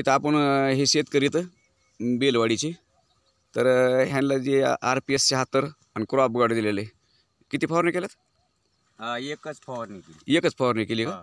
इथं आपण हे शेतकरी इथं बेलवाडीचे तर ह्यांना जे आर पी एस शहात्तर आणि क्रॉप गार्ड दिलेले किती फवारणी केल्यात एकच फवारणी केली एकच फवारणी केली का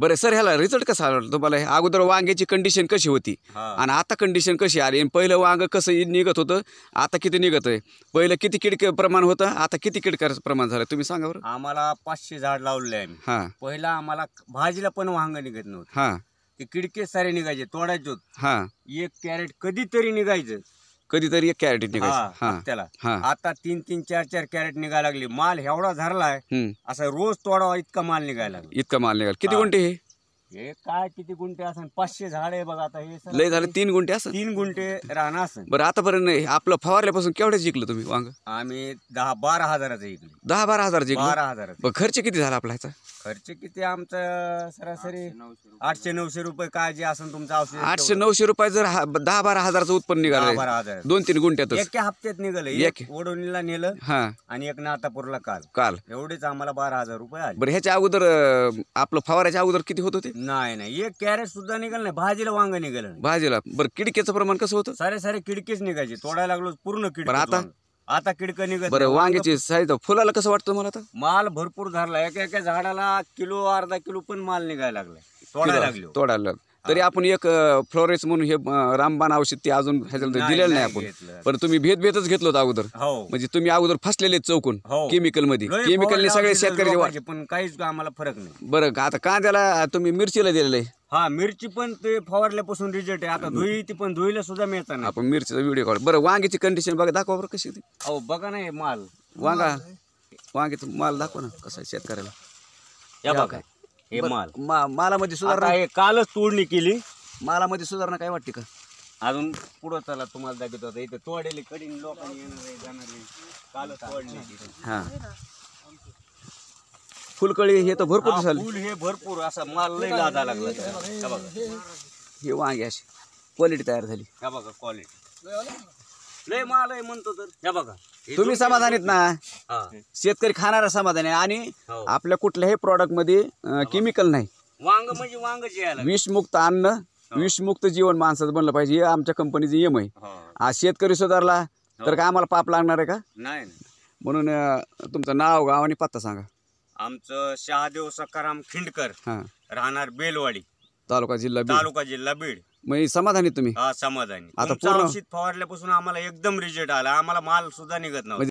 बरं सर ह्याला रिझल्ट कसा आला तुम्हाला अगोदर वांग्याची कंडिशन कशी होती आणि आता कंडिशन कशी आली आणि पहिलं वांग कसं निघत होतं आता किती निघत आहे पहिलं किती किडक प्रमाण होतं आता किती किडक प्रमाण झालं तुम्ही सांगा बरं आम्हाला पाचशे झाड लावले आहे पहिला आम्हाला भाजीला पण वांग निघत नव्हतं हां ते किडके सारे निघायचे तोडायचे हा एक कॅरेट कधीतरी निघायचं कधीतरी एक कॅरेट निघायचं त्याला आता तीन तीन चार चार कॅरेट निघायला लागले माल एवढा धरलाय असा रोज तोडावा इतका माल निघायला लागला इतका माल निघाला किती कोणते हे हे काय किती गुंठे असेल पाचशे झाड आहे बघा आता हे लय झालं तीन गुंठे असं तीन गुंठे राहणं असेल बरं आतापर्यंत आपलं फवारल्यापासून केवढे जिंकलं तुम्ही वांग आम्ही दहा बारा हजाराचं जिंकलो दहा बारा हजार जिंकलो बारा हजार खर्च किती झाला आपला ह्याचा खर्च किती आमचं सरासरी आठशे नऊशे रुपये काय जे असेल तुमचं औषध आठशे नऊशे रुपये जर दहा बारा हजाराचं उत्पन्न निघालं बारा हजार दोन तीन गुंठ्यातच एका हप्त्यात निघाल एक एक. ओढवणीला नेलं हा आणि एक नातापूरला काल काल एवढेच आम्हाला बारा हजार रुपये आले बरं ह्याच्या अगोदर आपलं फवाराच्या अगोदर किती होत होते नाही नाही एक कॅरेट सुद्धा निघाल नाही भाजीला वांग निघाल भाजीला बरं किडकेचं प्रमाण कसं होतं सारे सारे किडकेच निघायचे तोडायला लागलो पूर्ण किडक आता? आता किडक निघत बरं वांग्याची साईज फुलाला कसं वाटतं मला आता माल भरपूर धरला एका एका झाडाला किलो अर्धा किलो पण माल निघायला लागलाय तोडायला लागलो तोडायला तरी आपण एक फ्लोरेस म्हणून हे रामबाण औषध ते अजून ह्याच्या दिलेलं नाही आपण पण तुम्ही भेदभेदच घेतलो अगोदर हो. म्हणजे तुम्ही अगोदर फसलेले चौकून केमिकल हो. मध्ये केमिकल केमिकलने सगळे शेतकरी पण काहीच आम्हाला फरक नाही बरं का आता कांद्याला तुम्ही मिरचीला दिलेलं आहे हा मिरची पण ते फवारल्यापासून रिझल्ट आहे आता धुई ती पण धुईला सुद्धा मिळता नाही आपण मिरचीचा व्हिडिओ कॉल बरं वांग्याची कंडिशन बघा दाखवा बरं कशी अहो बघा नाही माल वांगा वांग्याचा माल दाखवा ना कसा शेतकऱ्याला या बघा हे माल मालामध्ये सुधारणा हे कालच तोडणी केली मालामध्ये सुधारणा काय वाटते का अजून पुढं चला तुम्हाला दाखवतो आता इथे कडीन लोकांनी येणार जाणार कालच हा फुलकळी हे तर भरपूर झालं हे भरपूर असा माल लय लादा लागला हे वांगे अशी क्वालिटी तयार झाली ह्या बघा क्वालिटी लय माल आहे म्हणतो तर ह्या बघा तुम्ही समाधानीत ना शेतकरी खाणारा समाधान आहे आणि हो. आपल्या कुठल्याही प्रॉडक्ट मध्ये केमिकल नाही वांग म्हणजे वांगच विषमुक्त अन्न हो. विषमुक्त जीवन माणसाचं बनलं पाहिजे आमच्या कंपनीचं एम आहे हो. आज शेतकरी सुधारला तर काय आम्हाला पाप लागणार आहे का नाही म्हणून तुमचं नाव गाव आणि पत्ता सांगा आमचं शहादेव सकाराम खिंडकर राहणार बेलवाडी तालुका जिल्हा तालुका जिल्हा बीड समाधानी तुम्ही हा समाधानी आता औषध फवारल्यापासून आम्हाला एकदम रिजेक्ट आला आम्हाला माल सुद्धा निघत नाही